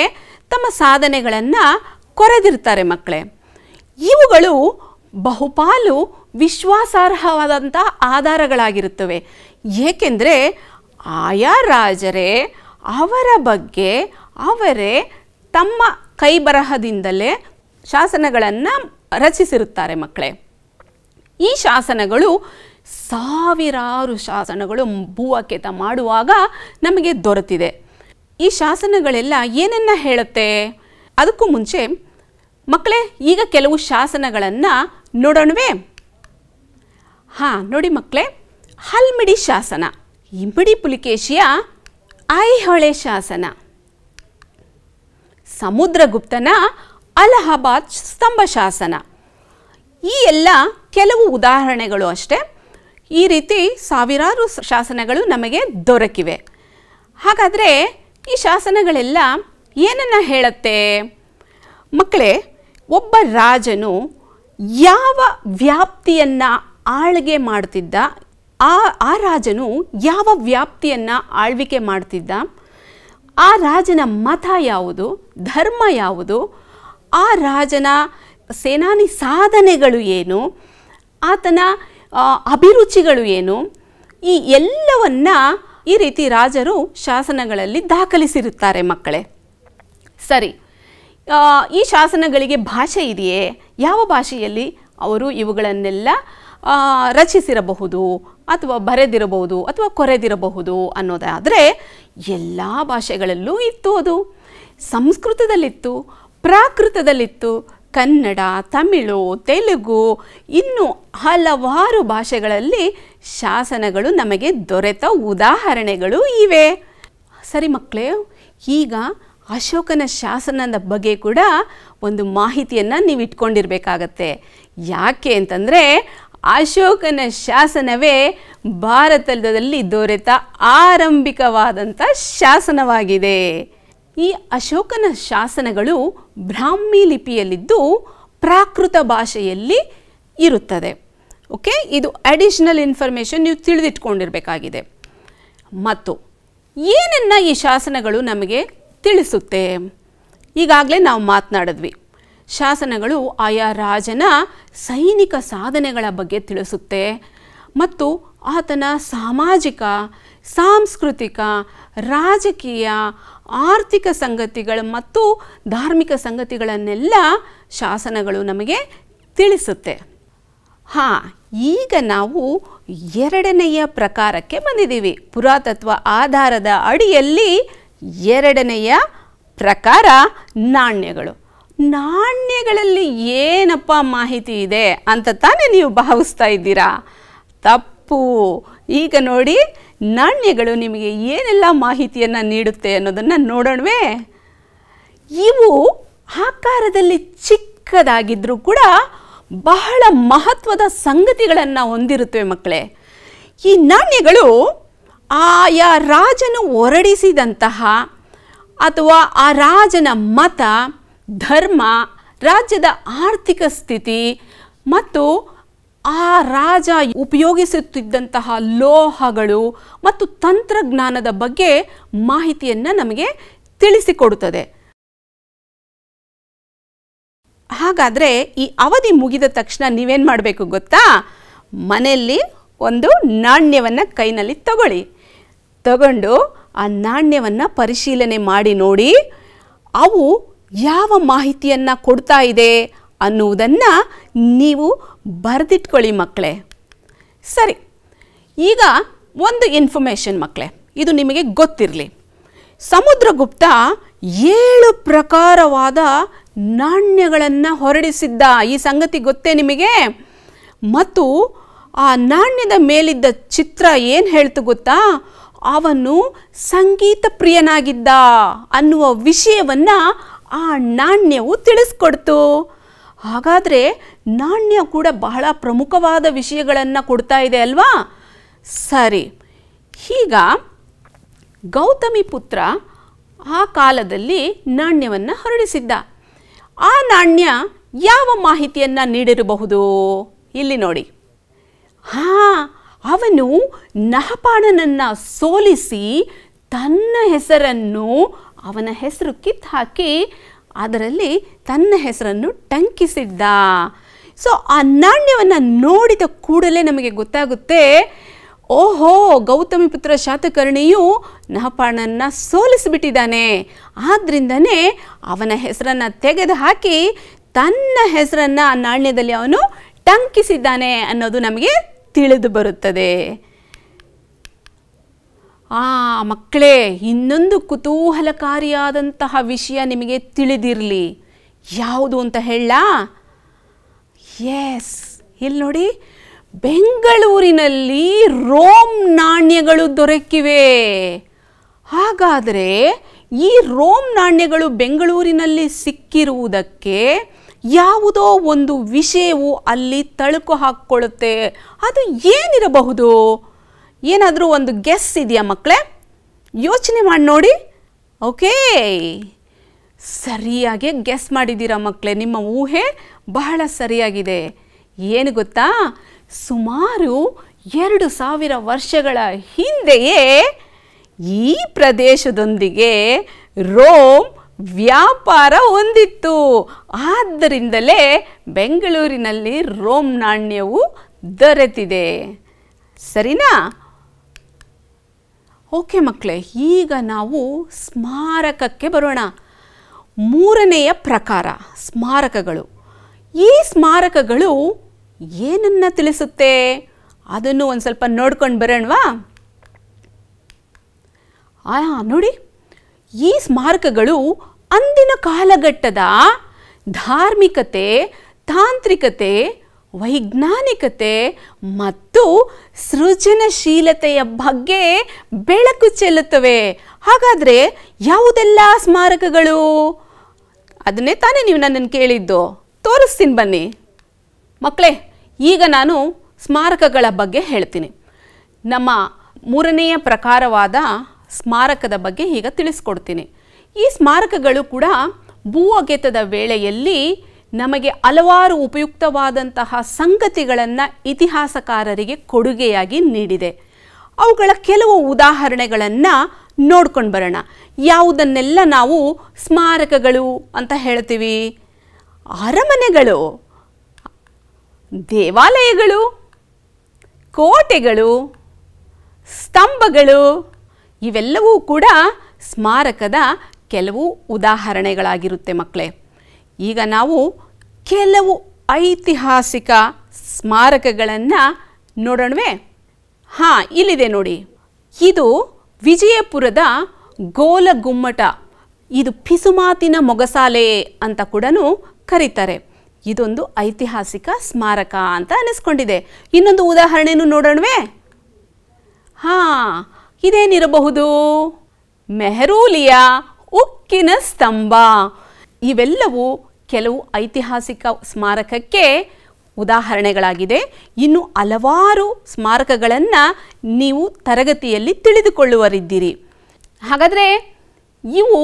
ತಮ್ಮ ಸಾಧನೆಗಳನ್ನು ಕೊರೆದಿರ್ತಾರೆ ಮಕ್ಕಳೇ ಇವುಗಳು ಬಹುಪಾಲು ವಿಶ್ವಾಸಾರ್ಹವಾದಂಥ ಆಧಾರಗಳಾಗಿರುತ್ತವೆ ಏಕೆಂದರೆ ಆಯಾ ರಾಜರೇ ಅವರ ಬಗ್ಗೆ ಅವರೇ ತಮ್ಮ ಕೈಬರಹದಿಂದಲೇ ಶಾಸನಗಳನ್ನು ರಚಿಸಿರುತ್ತಾರೆ ಮಕ್ಕಳೇ ಈ ಶಾಸನಗಳು ಸಾವಿರಾರು ಶಾಸನಗಳು ಭೂವಕೇತ ಮಾಡುವಾಗ ನಮಗೆ ದೊರೆತಿದೆ ಈ ಶಾಸನಗಳೆಲ್ಲ ಏನನ್ನ ಹೇಳುತ್ತೆ ಅದಕ್ಕೂ ಮುಂಚೆ ಮಕ್ಕಳೇ ಈಗ ಕೆಲವು ಶಾಸನಗಳನ್ನು ನೋಡೋಣವೇ ಹಾಂ ನೋಡಿ ಮಕ್ಕಳೇ ಹಲ್ಮಿಡಿ ಶಾಸನ ಇಂಬಿಡಿ ಪುಲಿಕೇಶಿಯ ಐಹೊಳೆ ಶಾಸನ ಸಮುದ್ರಗುಪ್ತನ ಅಲಹಾಬಾದ್ ಸ್ತಂಭ ಶಾಸನ ಈ ಎಲ್ಲ ಕೆಲವು ಉದಾಹರಣೆಗಳು ಅಷ್ಟೇ ಈ ರೀತಿ ಸಾವಿರಾರು ಶಾಸನಗಳು ನಮಗೆ ದೊರಕಿವೆ ಹಾಗಾದರೆ ಈ ಶಾಸನಗಳೆಲ್ಲ ಏನನ್ನು ಹೇಳುತ್ತೆ ಮಕ್ಕಳೇ ಒಬ್ಬ ರಾಜನು ಯಾವ ವ್ಯಾಪ್ತಿಯನ್ನು ಆಳ್ಗೆ ಮಾಡ್ತಿದ್ದ ಆ ಆ ರಾಜನು ಯಾವ ವ್ಯಾಪ್ತಿಯನ್ನು ಆಳ್ವಿಕೆ ಮಾಡ್ತಿದ್ದ ಆ ರಾಜನ ಮತ ಯಾವುದು ಧರ್ಮ ಯಾವುದು ಆ ರಾಜನ ಸೇನಾನಿ ಸಾಧನೆಗಳು ಏನು ಆತನ ಅಭಿರುಚಿಗಳು ಏನು ಈ ಎಲ್ಲವನ್ನು ಈ ರೀತಿ ರಾಜರು ಶಾಸನಗಳಲ್ಲಿ ದಾಖಲಿಸಿರುತ್ತಾರೆ ಮಕ್ಕಳೇ ಸರಿ ಈ ಶಾಸನಗಳಿಗೆ ಭಾಷೆ ಇದೆಯೇ ಯಾವ ಭಾಷೆಯಲ್ಲಿ ಅವರು ಇವುಗಳನ್ನೆಲ್ಲ ರಚಿಸಿರಬಹುದು ಅಥವಾ ಬರೆದಿರಬಹುದು ಅಥವಾ ಕೊರೆದಿರಬಹುದು ಅನ್ನೋದಾದರೆ ಎಲ್ಲ ಭಾಷೆಗಳಲ್ಲೂ ಇತ್ತು ಅದು ಸಂಸ್ಕೃತದಲ್ಲಿತ್ತು ಪ್ರಾಕೃತದಲ್ಲಿತ್ತು ಕನ್ನಡ ತಮಿಳು ತೆಲುಗು ಇನ್ನು ಹಲವಾರು ಭಾಷೆಗಳಲ್ಲಿ ಶಾಸನಗಳು ನಮಗೆ ದೊರೆತ ಉದಾಹರಣೆಗಳು ಇವೆ ಸರಿ ಮಕ್ಕಳೇ ಈಗ ಅಶೋಕನ ಶಾಸನದ ಬಗ್ಗೆ ಕೂಡ ಒಂದು ಮಾಹಿತಿಯನ್ನು ನೀವು ಇಟ್ಕೊಂಡಿರಬೇಕಾಗತ್ತೆ ಯಾಕೆ ಅಂತಂದರೆ ಅಶೋಕನ ಶಾಸನವೇ ಭಾರತದಲ್ಲಿ ದೊರೆತ ಆರಂಭಿಕವಾದಂಥ ಶಾಸನವಾಗಿದೆ ಈ ಅಶೋಕನ ಶಾಸನಗಳು ಬ್ರಾಹ್ಮಿ ಲಿಪಿಯಲ್ಲಿದ್ದು ಪ್ರಾಕೃತ ಭಾಷೆಯಲ್ಲಿ ಇರುತ್ತದೆ ಓಕೆ ಇದು ಅಡಿಷ್ನಲ್ ಇನ್ಫಾರ್ಮೇಷನ್ ನೀವು ತಿಳಿದಿಟ್ಕೊಂಡಿರಬೇಕಾಗಿದೆ ಮತ್ತು ಏನನ್ನು ಈ ಶಾಸನಗಳು ನಮಗೆ ತಿಳಿಸುತ್ತೆ ಈಗಾಗಲೇ ನಾವು ಮಾತನಾಡಿದ್ವಿ ಶಾಸನಗಳು ಆಯಾ ರಾಜನ ಸೈನಿಕ ಸಾಧನೆಗಳ ಬಗ್ಗೆ ತಿಳಿಸುತ್ತೆ ಮತ್ತು ಆತನ ಸಾಮಾಜಿಕ ಸಾಂಸ್ಕೃತಿಕ ರಾಜಕೀಯ ಆರ್ಥಿಕ ಸಂಗತಿಗಳು ಮತ್ತು ಧಾರ್ಮಿಕ ಸಂಗತಿಗಳನ್ನೆಲ್ಲ ಶಾಸನಗಳು ನಮಗೆ ತಿಳಿಸುತ್ತೆ ಹಾಂ ಈಗ ನಾವು ಎರಡನೆಯ ಪ್ರಕಾರಕ್ಕೆ ಬಂದಿದ್ದೀವಿ ಪುರಾತತ್ವ ಆಧಾರದ ಅಡಿಯಲ್ಲಿ ಎರಡನೆಯ ಪ್ರಕಾರ ನಾಣ್ಯಗಳು ನಾಣ್ಯಗಳಲ್ಲಿ ಏನಪ್ಪ ಮಾಹಿತಿ ಇದೆ ಅಂತ ತಾನೇ ನೀವು ಭಾವಿಸ್ತಾ ಇದ್ದೀರಾ ತಪ್ಪು ಈಗ ನೋಡಿ ನಾಣ್ಯಗಳು ನಿಮಗೆ ಏನೆಲ್ಲ ಮಾಹಿತಿಯನ್ನು ನೀಡುತ್ತೆ ಅನ್ನೋದನ್ನು ನೋಡೋಣವೇ ಇವು ಆಕಾರದಲ್ಲಿ ಚಿಕ್ಕದಾಗಿದ್ದರೂ ಕೂಡ ಬಹಳ ಮಹತ್ವದ ಸಂಗತಿಗಳನ್ನು ಹೊಂದಿರುತ್ತವೆ ಮಕ್ಕಳೇ ಈ ನಾಣ್ಯಗಳು ಆಯಾ ರಾಜನು ಹೊರಡಿಸಿದಂತಹ ಅಥವಾ ಆ ರಾಜನ ಮತ ಧರ್ಮ ರಾಜ್ಯದ ಆರ್ಥಿಕ ಸ್ಥಿತಿ ಮತ್ತು ಆ ರಾಜ ಉಪಯೋಗಿಸುತ್ತಿದ್ದಂತಹ ಲೋಹಗಳು ಮತ್ತು ತಂತ್ರಜ್ಞಾನದ ಬಗ್ಗೆ ಮಾಹಿತಿಯನ್ನು ನಮಗೆ ತಿಳಿಸಿಕೊಡುತ್ತದೆ ಹಾಗಾದರೆ ಈ ಅವಧಿ ಮುಗಿದ ತಕ್ಷಣ ನೀವೇನು ಮಾಡಬೇಕು ಗೊತ್ತಾ ಮನೆಯಲ್ಲಿ ಒಂದು ನಾಣ್ಯವನ್ನು ಕೈನಲ್ಲಿ ತಗೊಳ್ಳಿ ತಗೊಂಡು ಆ ನಾಣ್ಯವನ್ನು ಪರಿಶೀಲನೆ ಮಾಡಿ ನೋಡಿ ಅವು ಯಾವ ಮಾಹಿತಿಯನ್ನು ಕೊಡ್ತಾ ಇದೆ ಅನ್ನುವುದನ್ನು ನೀವು ಬರೆದಿಟ್ಕೊಳ್ಳಿ ಮಕ್ಕಳೇ ಸರಿ ಈಗ ಒಂದು ಇನ್ಫಾರ್ಮೇಷನ್ ಮಕ್ಕಳೇ ಇದು ನಿಮಗೆ ಗೊತ್ತಿರಲಿ ಸಮುದ್ರಗುಪ್ತ ಏಳು ಪ್ರಕಾರವಾದ ನಾಣ್ಯಗಳನ್ನು ಹೊರಡಿಸಿದ್ದ ಈ ಸಂಗತಿ ಗೊತ್ತೇ ನಿಮಗೆ ಮತ್ತು ಆ ನಾಣ್ಯದ ಮೇಲಿದ್ದ ಚಿತ್ರ ಏನು ಹೇಳ್ತು ಗೊತ್ತಾ ಅವನು ಸಂಗೀತ ಪ್ರಿಯನಾಗಿದ್ದ ಅನ್ನುವ ವಿಷಯವನ್ನು ಆ ನಾಣ್ಯವು ತಿಳಿಸ್ಕೊಡ್ತು ಹಾಗಾದರೆ ನಾಣ್ಯ ಕೂಡ ಬಹಳ ಪ್ರಮುಖವಾದ ವಿಷಯಗಳನ್ನು ಕೊಡ್ತಾ ಇದೆ ಅಲ್ವಾ ಸರಿ ಈಗ ಗೌತಮಿ ಪುತ್ರ ಆ ಕಾಲದಲ್ಲಿ ನಾಣ್ಯವನ್ನು ಹೊರಡಿಸಿದ್ದ ಆ ನಾಣ್ಯ ಯಾವ ಮಾಹಿತಿಯನ್ನು ನೀಡಿರಬಹುದು ಇಲ್ಲಿ ನೋಡಿ ಹಾಂ ಅವನು ನಹಪಾಣನನ್ನು ಸೋಲಿಸಿ ತನ್ನ ಹೆಸರನ್ನು ಅವನ ಹೆಸರು ಕಿತ್ತು ಹಾಕಿ ಅದರಲ್ಲಿ ತನ್ನ ಹೆಸರನ್ನು ಟಂಕಿಸಿದ್ದ ಸೊ ಆ ನಾಣ್ಯವನ್ನು ನೋಡಿದ ಕೂಡಲೇ ನಮಗೆ ಗೊತ್ತಾಗುತ್ತೆ ಓಹೋ ಗೌತಮಿ ಪುತ್ರ ಶಾತಕರ್ಣಿಯು ನಹಪಾಣನ್ನ ಸೋಲಿಸಿಬಿಟ್ಟಿದ್ದಾನೆ ಆದ್ದರಿಂದನೇ ಅವನ ಹೆಸರನ್ನು ತೆಗೆದು ಹಾಕಿ ತನ್ನ ಹೆಸರನ್ನು ಆ ನಾಣ್ಯದಲ್ಲಿ ಅವನು ಟಂಕಿಸಿದ್ದಾನೆ ಅನ್ನೋದು ನಮಗೆ ತಿಳಿದು ಬರುತ್ತದೆ ಆ ಮಕ್ಕಳೇ ಇನ್ನೊಂದು ಕುತೂಹಲಕಾರಿಯಾದಂತಹ ವಿಷಯ ನಿಮಗೆ ತಿಳಿದಿರಲಿ ಯಾವುದು ಅಂತ ಹೇಳ ಎಸ್ ಇಲ್ಲಿ ನೋಡಿ ಬೆಂಗಳೂರಿನಲ್ಲಿ ರೋಮ್ ನಾಣ್ಯಗಳು ದೊರಕಿವೆ ಹಾಗಾದರೆ ಈ ರೋಮ್ ನಾಣ್ಯಗಳು ಬೆಂಗಳೂರಿನಲ್ಲಿ ಸಿಕ್ಕಿರುವುದಕ್ಕೆ ಯಾವುದೋ ಒಂದು ವಿಷಯವು ಅಲ್ಲಿ ತಳುಕು ಹಾಕ್ಕೊಳ್ಳುತ್ತೆ ಅದು ಏನಿರಬಹುದು ಏನಾದರೂ ಒಂದು ಗೆಸ್ ಇದೆಯಾ ಮಕ್ಕಳೇ ಯೋಚನೆ ಮಾಡಿ ನೋಡಿ ಓಕೆ ಸರಿಯಾಗಿ ಗೆಸ್ ಮಾಡಿದ್ದೀರಾ ಮಕ್ಕಳೇ ನಿಮ್ಮ ಊಹೆ ಬಹಳ ಸರಿಯಾಗಿದೆ ಏನು ಗೊತ್ತಾ ಸುಮಾರು ಎರಡು ಸಾವಿರ ವರ್ಷಗಳ ಹಿಂದೆಯೇ ಈ ಪ್ರದೇಶದೊಂದಿಗೆ ರೋಮ್ ವ್ಯಾಪಾರ ಹೊಂದಿತ್ತು ಆದ್ದರಿಂದಲೇ ಬೆಂಗಳೂರಿನಲ್ಲಿ ರೋಮ್ ನಾಣ್ಯವು ದೊರೆತಿದೆ ಸರಿನಾ ಓಕೆ ಮಕ್ಕಳೇ ಈಗ ನಾವು ಸ್ಮಾರಕಕ್ಕೆ ಬರೋಣ ಮೂರನೆಯ ಪ್ರಕಾರ ಸ್ಮಾರಕಗಳು ಈ ಸ್ಮಾರಕಗಳು ಏನನ್ನು ತಿಳಿಸುತ್ತೆ ಅದನ್ನು ಒಂದು ಸ್ವಲ್ಪ ನೋಡ್ಕೊಂಡು ಬರೋಣವಾ ಆ ನೋಡಿ ಈ ಸ್ಮಾರಕಗಳು ಅಂದಿನ ಕಾಲಘಟ್ಟದ ಧಾರ್ಮಿಕತೆ ತಾಂತ್ರಿಕತೆ ವೈಜ್ಞಾನಿಕತೆ ಮತ್ತು ಸೃಜನಶೀಲತೆಯ ಬಗ್ಗೆ ಬೆಳಕು ಚೆಲ್ಲುತ್ತವೆ ಹಾಗಾದರೆ ಯಾವುದೆಲ್ಲ ಸ್ಮಾರಕಗಳು ಅದನ್ನೇ ತಾನೇ ನೀವು ನನ್ನನ್ನು ಕೇಳಿದ್ದು ತೋರಿಸ್ತೀನಿ ಬನ್ನಿ ಮಕ್ಕಳೇ ಈಗ ನಾನು ಸ್ಮಾರಕಗಳ ಬಗ್ಗೆ ಹೇಳ್ತೀನಿ ನಮ್ಮ ಮೂರನೆಯ ಪ್ರಕಾರವಾದ ಸ್ಮಾರಕದ ಬಗ್ಗೆ ಈಗ ತಿಳಿಸ್ಕೊಡ್ತೀನಿ ಈ ಸ್ಮಾರಕಗಳು ಕೂಡ ಭೂ ಅಗೆತದ ವೇಳೆಯಲ್ಲಿ ನಮಗೆ ಹಲವಾರು ಉಪಯುಕ್ತವಾದಂತಹ ಸಂಗತಿಗಳನ್ನು ಇತಿಹಾಸಕಾರರಿಗೆ ಕೊಡುಗೆಯಾಗಿ ನೀಡಿದೆ ಅವುಗಳ ಕೆಲವು ಉದಾಹರಣೆಗಳನ್ನು ನೋಡ್ಕೊಂಡು ಬರೋಣ ಯಾವುದನ್ನೆಲ್ಲ ನಾವು ಸ್ಮಾರಕಗಳು ಅಂತ ಹೇಳ್ತೀವಿ ಅರಮನೆಗಳು ದೇವಾಲಯಗಳು ಕೋಟೆಗಳು ಸ್ತಂಭಗಳು ಇವೆಲ್ಲವೂ ಕೂಡ ಸ್ಮಾರಕದ ಕೆಲವು ಉದಾಹರಣೆಗಳಾಗಿರುತ್ತೆ ಮಕ್ಕಳೇ ಈಗ ನಾವು ಕೆಲವು ಐತಿಹಾಸಿಕ ಸ್ಮಾರಕಗಳನ್ನು ನೋಡೋಣವೆ ಹಾಂ ಇಲ್ಲಿದೆ ನೋಡಿ ಇದು ವಿಜಯಪುರದ ಗೋಲಗುಮ್ಮಟ ಇದು ಪಿಸುಮಾತಿನ ಮೊಗಸಾಲೆ ಅಂತ ಕೂಡ ಕರೀತಾರೆ ಇದೊಂದು ಐತಿಹಾಸಿಕ ಸ್ಮಾರಕ ಅಂತ ಅನಿಸ್ಕೊಂಡಿದೆ ಇನ್ನೊಂದು ಉದಾಹರಣೆನೂ ನೋಡೋಣವೆ ಹಾಂ ಇದೇನಿರಬಹುದು ಮೆಹರೂಲಿಯ ಉಕ್ಕಿನ ಸ್ತಂಭ ಇವೆಲ್ಲವೂ ಕೆಲವು ಐತಿಹಾಸಿಕ ಸ್ಮಾರಕಕ್ಕೆ ಉದಾಹರಣೆಗಳಾಗಿದೆ ಇನ್ನು ಹಲವಾರು ಸ್ಮಾರಕಗಳನ್ನು ನೀವು ತರಗತಿಯಲ್ಲಿ ತಿಳಿದುಕೊಳ್ಳುವರಿದ್ದೀರಿ ಹಾಗಾದರೆ ಇವು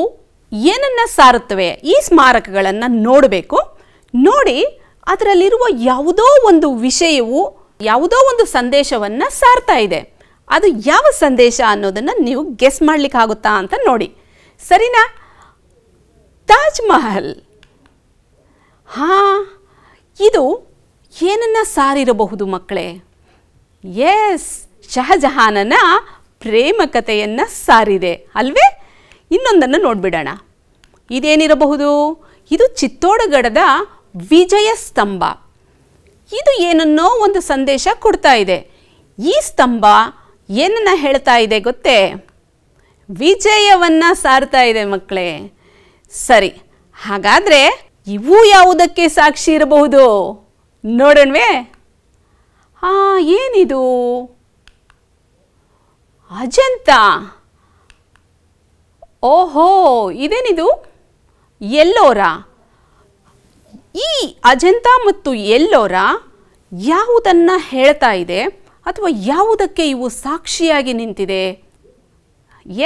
ಏನನ್ನು ಸಾರುತ್ತವೆ ಈ ಸ್ಮಾರಕಗಳನ್ನು ನೋಡಬೇಕು ನೋಡಿ ಅದರಲ್ಲಿರುವ ಯಾವುದೋ ಒಂದು ವಿಷಯವು ಯಾವುದೋ ಒಂದು ಸಂದೇಶವನ್ನು ಸಾರ್ತಾ ಇದೆ ಅದು ಯಾವ ಸಂದೇಶ ಅನ್ನೋದನ್ನು ನೀವು ಗೆಸ್ ಮಾಡಲಿಕ್ಕಾಗುತ್ತಾ ಅಂತ ನೋಡಿ ಸರಿನಾ ತಾಜ್ ಮಹಲ್ ಹಾ ಇದು ಏನನ್ನ ಸಾರಿರಬಹುದು ಮಕ್ಕಳೇ ಎಸ್ ಶಹಜಹಾನನ ಪ್ರೇಮ ಕಥೆಯನ್ನು ಸಾರಿದೆ ಅಲ್ವೇ ಇನ್ನೊಂದನ್ನು ನೋಡಿಬಿಡೋಣ ಇದೇನಿರಬಹುದು ಇದು ಚಿತ್ತೋಡಗಡದ ವಿಜಯ ಸ್ತಂಭ ಇದು ಏನನ್ನೋ ಒಂದು ಸಂದೇಶ ಕೊಡ್ತಾ ಇದೆ ಈ ಸ್ತಂಭ ಏನನ್ನು ಹೇಳ್ತಾ ಇದೆ ಗೊತ್ತೇ ವಿಜಯವನ್ನು ಸಾರ್ತಾ ಇದೆ ಮಕ್ಕಳೇ ಸರಿ ಹಾಗಾದರೆ ಇವು ಯಾವುದಕ್ಕೆ ಸಾಕ್ಷಿ ಇರಬಹುದು ನೋಡೋಣವೆ ಹಾಂ, ಏನಿದು ಅಜಂತ ಓಹೋ ಇದೇನಿದು ಎಲ್ಲೋರ ಈ ಅಜಂತ ಮತ್ತು ಎಲ್ಲೋರ ಯಾವುದನ್ನು ಹೇಳ್ತಾ ಇದೆ ಅಥವಾ ಯಾವುದಕ್ಕೆ ಇವು ಸಾಕ್ಷಿಯಾಗಿ ನಿಂತಿದೆ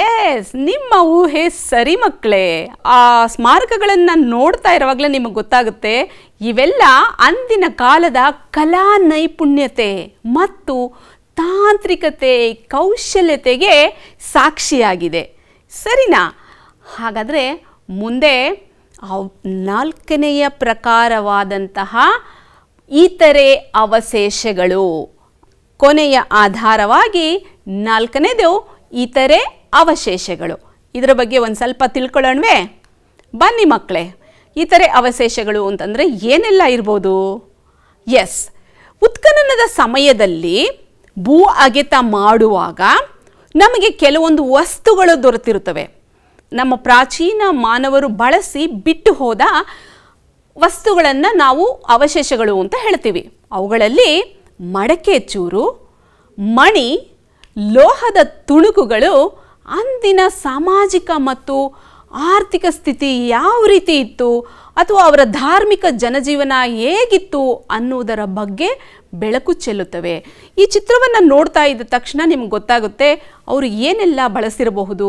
ಎಸ್ ನಿಮ್ಮ ಊಹೆ ಸರಿ ಮಕ್ಕಳೇ ಆ ಸ್ಮಾರಕಗಳನ್ನು ನೋಡ್ತಾ ಇರುವಾಗಲೇ ನಿಮಗೆ ಗೊತ್ತಾಗುತ್ತೆ ಇವೆಲ್ಲ ಅಂದಿನ ಕಾಲದ ಕಲಾ ನೈಪುಣ್ಯತೆ ಮತ್ತು ತಾಂತ್ರಿಕತೆ ಕೌಶಲ್ಯತೆಗೆ ಸಾಕ್ಷಿಯಾಗಿದೆ ಸರಿನಾ ಹಾಗಾದರೆ ಮುಂದೆ ನಾಲ್ಕನೆಯ ಪ್ರಕಾರವಾದಂತಹ ಇತರೆ ಅವಶೇಷಗಳು ಕೊನೆಯ ಆಧಾರವಾಗಿ ನಾಲ್ಕನೇದು ಇತರೆ ಅವಶೇಷಗಳು ಇದರ ಬಗ್ಗೆ ಒಂದು ಸ್ವಲ್ಪ ತಿಳ್ಕೊಳ್ಳೋಣವೆ ಬನ್ನಿ ಮಕ್ಕಳೇ ಇತರೆ ಅವಶೇಷಗಳು ಅಂತಂದರೆ ಏನೆಲ್ಲ ಇರ್ಬೋದು ಎಸ್ ಉತ್ಖನನದ ಸಮಯದಲ್ಲಿ ಭೂ ಅಗೆತ ಮಾಡುವಾಗ ನಮಗೆ ಕೆಲವೊಂದು ವಸ್ತುಗಳು ದೊರೆತಿರುತ್ತವೆ ನಮ್ಮ ಪ್ರಾಚೀನ ಮಾನವರು ಬಳಸಿ ಬಿಟ್ಟು ಹೋದ ವಸ್ತುಗಳನ್ನು ನಾವು ಅವಶೇಷಗಳು ಅಂತ ಹೇಳ್ತೀವಿ ಅವುಗಳಲ್ಲಿ ಮಡಕೆ ಚೂರು ಮಣಿ ಲೋಹದ ತುಣುಕುಗಳು ಅಂದಿನ ಸಾಮಾಜಿಕ ಮತ್ತು ಆರ್ಥಿಕ ಸ್ಥಿತಿ ಯಾವ ರೀತಿ ಇತ್ತು ಅಥವಾ ಅವರ ಧಾರ್ಮಿಕ ಜನಜೀವನ ಹೇಗಿತ್ತು ಅನ್ನುವುದರ ಬಗ್ಗೆ ಬೆಳಕು ಚೆಲ್ಲುತ್ತವೆ ಈ ಚಿತ್ರವನ್ನು ನೋಡ್ತಾ ಇದ್ದ ತಕ್ಷಣ ನಿಮ್ಗೆ ಗೊತ್ತಾಗುತ್ತೆ ಅವರು ಏನೆಲ್ಲ ಬಳಸಿರಬಹುದು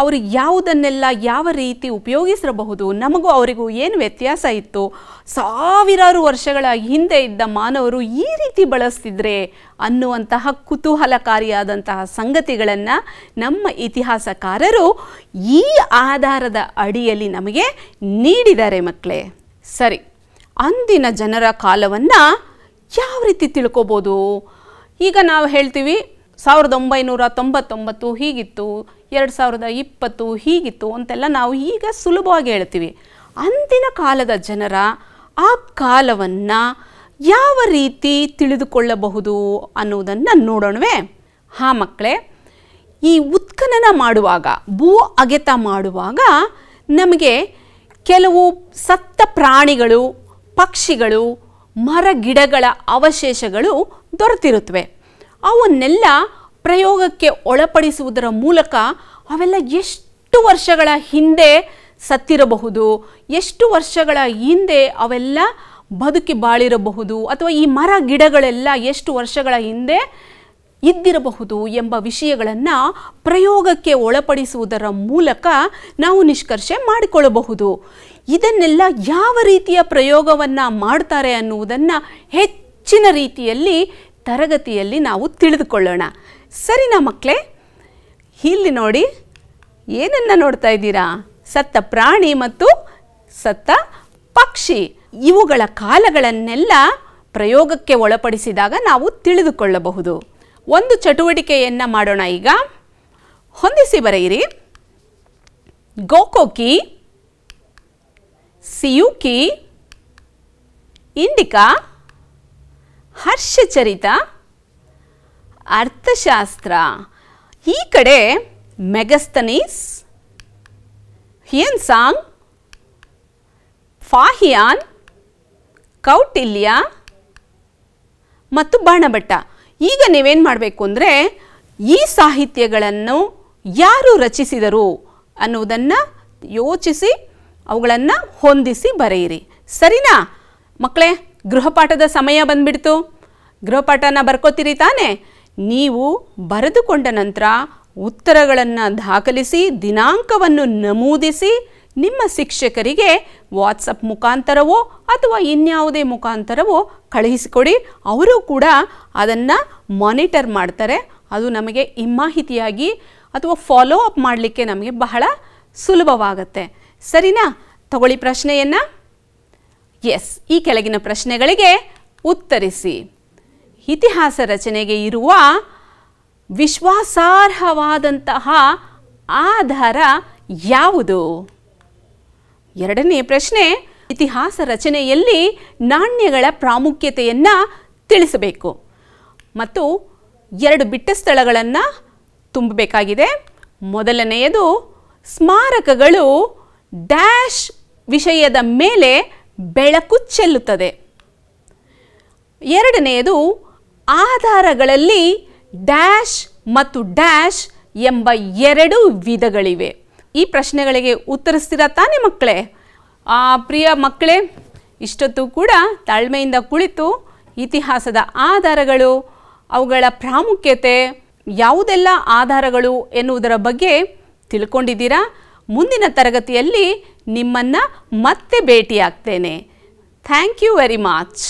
ಅವರು ಯಾವುದನ್ನೆಲ್ಲ ಯಾವ ರೀತಿ ಉಪಯೋಗಿಸಿರಬಹುದು ನಮಗೂ ಅವರಿಗೂ ಏನು ವ್ಯತ್ಯಾಸ ಇತ್ತು ಸಾವಿರಾರು ವರ್ಷಗಳ ಹಿಂದೆ ಇದ್ದ ಮಾನವರು ಈ ರೀತಿ ಬಳಸ್ತಿದ್ರೆ ಅನ್ನುವಂತಹ ಕುತೂಹಲಕಾರಿಯಾದಂತಹ ಸಂಗತಿಗಳನ್ನು ನಮ್ಮ ಇತಿಹಾಸಕಾರರು ಈ ಆಧಾರದ ಅಡಿಯಲ್ಲಿ ನಮಗೆ ನೀಡಿದ್ದಾರೆ ಮಕ್ಕಳು ಮಕ್ಕಳೇ ಸರಿ ಅಂದಿನ ಜನರ ಕಾಲವನ್ನು ಯಾವ ರೀತಿ ತಿಳ್ಕೊಬೋದು ಈಗ ನಾವು ಹೇಳ್ತೀವಿ ಸಾವಿರದ ಒಂಬೈನೂರ ತೊಂಬತ್ತೊಂಬತ್ತು ಹೀಗಿತ್ತು ಎರಡು ಸಾವಿರದ ಇಪ್ಪತ್ತು ಹೀಗಿತ್ತು ಅಂತೆಲ್ಲ ನಾವು ಈಗ ಸುಲಭವಾಗಿ ಹೇಳ್ತೀವಿ ಅಂದಿನ ಕಾಲದ ಜನರ ಆ ಕಾಲವನ್ನು ಯಾವ ರೀತಿ ತಿಳಿದುಕೊಳ್ಳಬಹುದು ಅನ್ನೋದನ್ನು ನೋಡೋಣವೇ ಹಾ ಮಕ್ಕಳೇ ಈ ಉತ್ಖನನ ಮಾಡುವಾಗ ಭೂ ಅಗೆತ ಮಾಡುವಾಗ ನಮಗೆ ಕೆಲವು ಸತ್ತ ಪ್ರಾಣಿಗಳು ಪಕ್ಷಿಗಳು ಮರಗಿಡಗಳ ಅವಶೇಷಗಳು ದೊರೆತಿರುತ್ತವೆ ಅವನ್ನೆಲ್ಲ ಪ್ರಯೋಗಕ್ಕೆ ಒಳಪಡಿಸುವುದರ ಮೂಲಕ ಅವೆಲ್ಲ ಎಷ್ಟು ವರ್ಷಗಳ ಹಿಂದೆ ಸತ್ತಿರಬಹುದು ಎಷ್ಟು ವರ್ಷಗಳ ಹಿಂದೆ ಅವೆಲ್ಲ ಬದುಕಿ ಬಾಳಿರಬಹುದು ಅಥವಾ ಈ ಮರ ಗಿಡಗಳೆಲ್ಲ ಎಷ್ಟು ವರ್ಷಗಳ ಹಿಂದೆ ಇದ್ದಿರಬಹುದು ಎಂಬ ವಿಷಯಗಳನ್ನು ಪ್ರಯೋಗಕ್ಕೆ ಒಳಪಡಿಸುವುದರ ಮೂಲಕ ನಾವು ನಿಷ್ಕರ್ಷೆ ಮಾಡಿಕೊಳ್ಳಬಹುದು ಇದನ್ನೆಲ್ಲ ಯಾವ ರೀತಿಯ ಪ್ರಯೋಗವನ್ನು ಮಾಡ್ತಾರೆ ಅನ್ನುವುದನ್ನು ಹೆಚ್ಚಿನ ರೀತಿಯಲ್ಲಿ ತರಗತಿಯಲ್ಲಿ ನಾವು ತಿಳಿದುಕೊಳ್ಳೋಣ ಸರಿನಾ ಮಕ್ಕಳೇ ಇಲ್ಲಿ ನೋಡಿ ಏನನ್ನು ನೋಡ್ತಾ ಇದ್ದೀರಾ ಸತ್ತ ಪ್ರಾಣಿ ಮತ್ತು ಸತ್ತ ಪಕ್ಷಿ ಇವುಗಳ ಕಾಲಗಳನ್ನೆಲ್ಲ ಪ್ರಯೋಗಕ್ಕೆ ಒಳಪಡಿಸಿದಾಗ ನಾವು ತಿಳಿದುಕೊಳ್ಳಬಹುದು ಒಂದು ಚಟುವಟಿಕೆಯನ್ನು ಮಾಡೋಣ ಈಗ ಹೊಂದಿಸಿ ಬರೆಯಿರಿ ಗೋಕೋಕಿ ಸಿಯುಕಿ ಇಂಡಿಕಾ ಹರ್ಷಚರಿತ ಅರ್ಥಶಾಸ್ತ್ರ ಈ ಕಡೆ ಮೆಗಸ್ತನೀಸ್ ಹಿಯನ್ಸಾಂಗ್ ಫಾಹಿಯಾನ್ ಕೌಟಿಲ್ಯ ಮತ್ತು ಬಾಣಭಟ್ಟ ಈಗ ನೀವೇನು ಮಾಡಬೇಕು ಅಂದರೆ ಈ ಸಾಹಿತ್ಯಗಳನ್ನು ಯಾರು ರಚಿಸಿದರು ಅನ್ನುವುದನ್ನು ಯೋಚಿಸಿ ಅವುಗಳನ್ನು ಹೊಂದಿಸಿ ಬರೆಯಿರಿ ಸರಿನಾ ಮಕ್ಕಳೇ ಗೃಹಪಾಠದ ಸಮಯ ಬಂದ್ಬಿಡ್ತು ಗೃಹಪಾಠನ ಬರ್ಕೋತೀರಿ ತಾನೇ ನೀವು ಬರೆದುಕೊಂಡ ನಂತರ ಉತ್ತರಗಳನ್ನು ದಾಖಲಿಸಿ ದಿನಾಂಕವನ್ನು ನಮೂದಿಸಿ ನಿಮ್ಮ ಶಿಕ್ಷಕರಿಗೆ ವಾಟ್ಸಪ್ ಮುಖಾಂತರವೋ ಅಥವಾ ಇನ್ಯಾವುದೇ ಮುಖಾಂತರವೋ ಕಳುಹಿಸಿಕೊಡಿ ಅವರು ಕೂಡ ಅದನ್ನು ಮಾನಿಟರ್ ಮಾಡ್ತಾರೆ ಅದು ನಮಗೆ ಇಮ್ಮಾಹಿತಿಯಾಗಿ ಅಥವಾ ಫಾಲೋ ಅಪ್ ಮಾಡಲಿಕ್ಕೆ ನಮಗೆ ಬಹಳ ಸುಲಭವಾಗುತ್ತೆ ಸರಿನಾ ತಗೊಳ್ಳಿ ಪ್ರಶ್ನೆಯನ್ನು ಎಸ್ ಈ ಕೆಳಗಿನ ಪ್ರಶ್ನೆಗಳಿಗೆ ಉತ್ತರಿಸಿ ಇತಿಹಾಸ ರಚನೆಗೆ ಇರುವ ವಿಶ್ವಾಸಾರ್ಹವಾದಂತಹ ಆಧಾರ ಯಾವುದು ಎರಡನೇ ಪ್ರಶ್ನೆ ಇತಿಹಾಸ ರಚನೆಯಲ್ಲಿ ನಾಣ್ಯಗಳ ಪ್ರಾಮುಖ್ಯತೆಯನ್ನು ತಿಳಿಸಬೇಕು ಮತ್ತು ಎರಡು ಬಿಟ್ಟ ಸ್ಥಳಗಳನ್ನು ತುಂಬಬೇಕಾಗಿದೆ ಮೊದಲನೆಯದು ಸ್ಮಾರಕಗಳು ಡ್ಯಾಶ್ ವಿಷಯದ ಮೇಲೆ ಬೆಳಕು ಚೆಲ್ಲುತ್ತದೆ ಎರಡನೆಯದು ಆಧಾರಗಳಲ್ಲಿ ಡ್ಯಾಶ್ ಮತ್ತು ಡ್ಯಾಶ್ ಎಂಬ ಎರಡು ವಿಧಗಳಿವೆ ಈ ಪ್ರಶ್ನೆಗಳಿಗೆ ಉತ್ತರಿಸ್ತೀರಾ ತಾನೇ ಮಕ್ಕಳೇ ಪ್ರಿಯ ಮಕ್ಕಳೇ ಇಷ್ಟೊತ್ತು ಕೂಡ ತಾಳ್ಮೆಯಿಂದ ಕುಳಿತು ಇತಿಹಾಸದ ಆಧಾರಗಳು ಅವುಗಳ ಪ್ರಾಮುಖ್ಯತೆ ಯಾವುದೆಲ್ಲ ಆಧಾರಗಳು ಎನ್ನುವುದರ ಬಗ್ಗೆ ತಿಳ್ಕೊಂಡಿದ್ದೀರಾ ಮುಂದಿನ ತರಗತಿಯಲ್ಲಿ ನಿಮ್ಮನ್ನು ಮತ್ತೆ ಭೇಟಿಯಾಗ್ತೇನೆ ಥ್ಯಾಂಕ್ ಯು ವೆರಿ ಮಚ್